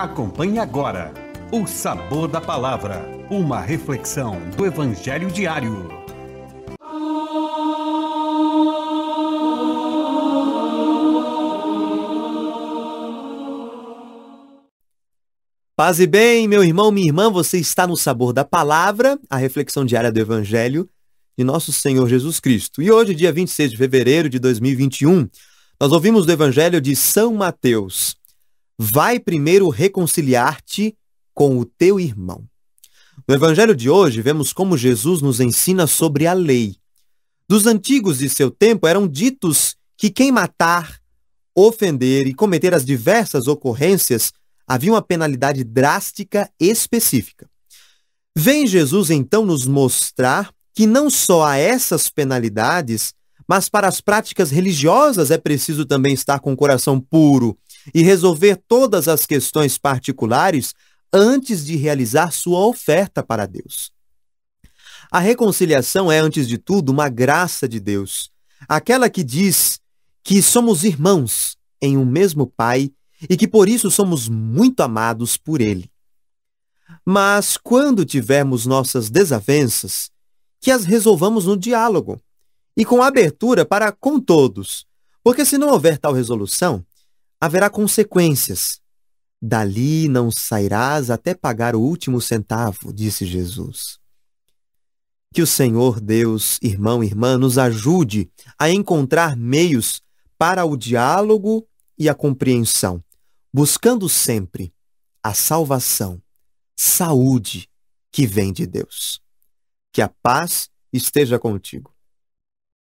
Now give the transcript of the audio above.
Acompanhe agora o Sabor da Palavra, uma reflexão do Evangelho diário. Paz e bem, meu irmão, minha irmã, você está no Sabor da Palavra, a reflexão diária do Evangelho de nosso Senhor Jesus Cristo. E hoje, dia 26 de fevereiro de 2021, nós ouvimos do Evangelho de São Mateus vai primeiro reconciliar-te com o teu irmão. No evangelho de hoje, vemos como Jesus nos ensina sobre a lei. Dos antigos de seu tempo eram ditos que quem matar, ofender e cometer as diversas ocorrências havia uma penalidade drástica específica. Vem Jesus então nos mostrar que não só a essas penalidades, mas para as práticas religiosas é preciso também estar com o coração puro, e resolver todas as questões particulares antes de realizar sua oferta para Deus. A reconciliação é, antes de tudo, uma graça de Deus, aquela que diz que somos irmãos em um mesmo Pai e que por isso somos muito amados por Ele. Mas quando tivermos nossas desavenças, que as resolvamos no diálogo e com abertura para com todos, porque se não houver tal resolução, haverá consequências. Dali não sairás até pagar o último centavo, disse Jesus. Que o Senhor Deus, irmão e irmã, nos ajude a encontrar meios para o diálogo e a compreensão, buscando sempre a salvação, saúde que vem de Deus. Que a paz esteja contigo.